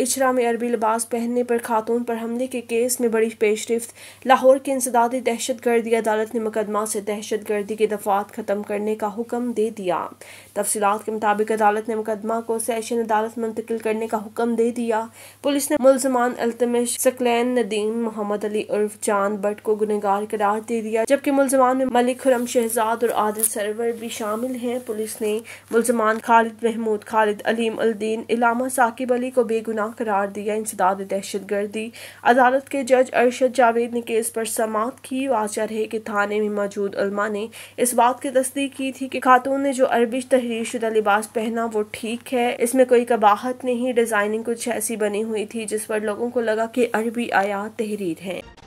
इचरा में अरबी लिबास पहनने पर खातून पर हमले के केस में बड़ी पेशरफ लाहौर के इंसदादी दहशत गर्दी अदालत ने मुकदमा से दहशत गर्दी के दफात ख़त्म करने का हुक्म दे दिया तफसीत के मुताबिक अदालत ने मुकदमा को सेशन अदालत मुंतकिल करने का हुक्म दे दिया पुलिस ने मुलजमान अल्तमश सकलैन नदीम मोहम्मद अली उर्फ जान भट्ट को गुनहगार करार दे दिया जबकि मुलजमान में मलिक खुरम शहजाद और आदिल सरवर भी शामिल हैं पुलिस ने मुलजमान खालिद महमूद खालिद अलीम अल्दीन इलामा साकिब अली को बेगुना करार दिया इंसदाद दहशत गर्दी अदालत के जज अरशद जावेद ने केस पर समात की वाचा है कि थाने में मौजूद उलमा ने इस बात की तस्दीक की थी कि खातून ने जो अरबिश तहरीर शुदा लिबास पहना वो ठीक है इसमें कोई कबाहत नहीं डिज़ाइनिंग कुछ ऐसी बनी हुई थी जिस पर लोगों को लगा कि अरबी आयात तहरीर है